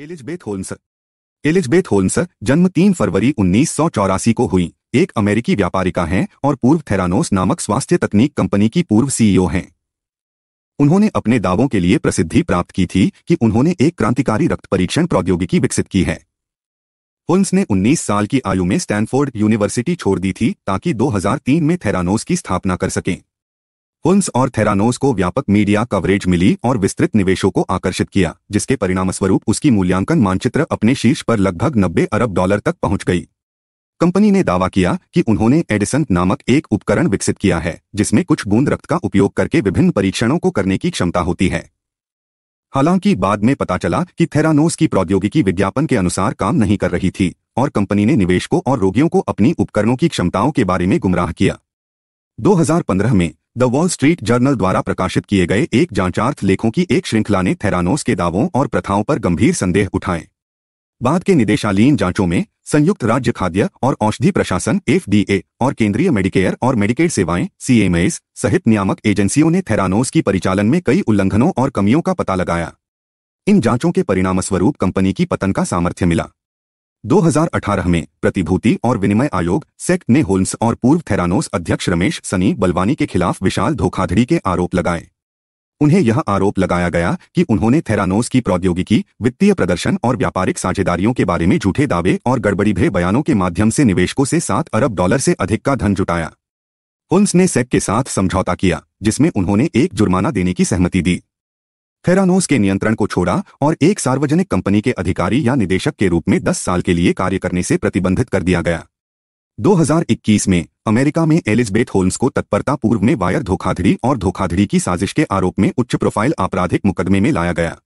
Elizabeth Holmes Elizabeth Holmes जन्म 3 फरवरी उन्नीस को हुई एक अमेरिकी व्यापारिका हैं और पूर्व थेरानोस नामक स्वास्थ्य तकनीक कंपनी की पूर्व सीईओ हैं उन्होंने अपने दावों के लिए प्रसिद्धि प्राप्त की थी कि उन्होंने एक क्रांतिकारी रक्त परीक्षण प्रौद्योगिकी विकसित की है होल्म्स ने 19 साल की आयु में स्टैनफोर्ड यूनिवर्सिटी छोड़ दी थी ताकि 2003 में थेरानोस की स्थापना कर सकें हुंस और थेरानोस को व्यापक मीडिया कवरेज मिली और विस्तृत निवेशों को आकर्षित किया जिसके परिणामस्वरूप उसकी मूल्यांकन मानचित्र अपने शीर्ष पर लगभग 90 अरब डॉलर तक पहुंच गई कंपनी ने दावा किया कि उन्होंने एडिसन नामक एक उपकरण विकसित किया है जिसमें कुछ बूंद रक्त का उपयोग करके विभिन्न परीक्षणों को करने की क्षमता होती है हालांकि बाद में पता चला कि थेरानोस की प्रौद्योगिकी विज्ञापन के अनुसार काम नहीं कर रही थी और कंपनी ने निवेशकों और रोगियों को अपनी उपकरणों की क्षमताओं के बारे में गुमराह किया 2015 में द वॉल स्ट्रीट जर्नल द्वारा प्रकाशित किए गए एक जांचार्थ लेखों की एक श्रृंखला ने थेरानोस के दावों और प्रथाओं पर गंभीर संदेह उठाए बाद के निदेशालीन जांचों में संयुक्त राज्य खाद्य और औषधि प्रशासन एफडीए और केंद्रीय मेडिकेयर और मेडिकेड सेवाएं सीएमएस सहित नियामक एजेंसियों ने थेरानोस की परिचालन में कई उल्लंघनों और कमियों का पता लगाया इन जांचों के परिणामस्वरूप कंपनी की पतन का सामर्थ्य मिला 2018 में प्रतिभूति और विनिमय आयोग सेक ने होल्म्स और पूर्व थेरानोस अध्यक्ष रमेश सनी बलवानी के खिलाफ विशाल धोखाधड़ी के आरोप लगाए उन्हें यह आरोप लगाया गया कि उन्होंने थेरानोस की प्रौद्योगिकी वित्तीय प्रदर्शन और व्यापारिक साझेदारियों के बारे में झूठे दावे और गड़बड़ी भरे बयानों के माध्यम से निवेशकों से सात अरब डॉलर से अधिक का धन जुटाया होल्म्स ने सेक के साथ समझौता किया जिसमें उन्होंने एक जुर्माना देने की सहमति दी थेरानोस के नियंत्रण को छोड़ा और एक सार्वजनिक कंपनी के अधिकारी या निदेशक के रूप में 10 साल के लिए कार्य करने से प्रतिबंधित कर दिया गया 2021 में अमेरिका में एलिजबेथ होल्म्स को तत्परता पूर्व में वायर धोखाधड़ी और धोखाधड़ी की साजिश के आरोप में उच्च प्रोफाइल आपराधिक मुकदमे में लाया गया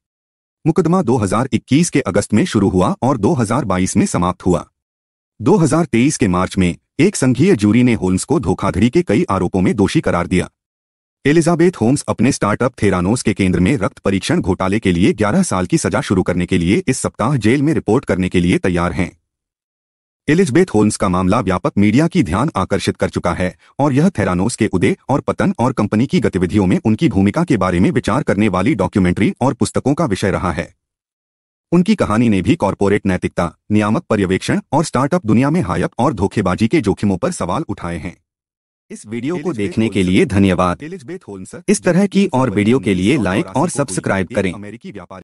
मुकदमा 2021 के अगस्त में शुरू हुआ और 2022 में समाप्त हुआ 2023 के मार्च में एक संघीय जूरी ने होल्म्स को धोखाधड़ी के कई आरोपों में दोषी करार दिया एलिजाबेथ होम्स अपने स्टार्टअप थेरानोस के केंद्र में रक्त परीक्षण घोटाले के लिए 11 साल की सजा शुरू करने के लिए इस सप्ताह जेल में रिपोर्ट करने के लिए तैयार हैं एलिजबेथ होम्स का मामला व्यापक मीडिया की ध्यान आकर्षित कर चुका है और यह थेरानोस के उदय और पतन और कंपनी की गतिविधियों में उनकी भूमिका के बारे में विचार करने वाली डॉक्यूमेंट्री और पुस्तकों का विषय रहा है उनकी कहानी ने भी कॉरपोरेट नैतिकता नियामक पर्यवेक्षण और स्टार्टअप दुनिया में हायप और धोखेबाजी के जोखिमों पर सवाल उठाए हैं इस वीडियो को देखने के लिए धन्यवाद इस तरह की और वीडियो के लिए लाइक और सब्सक्राइब करें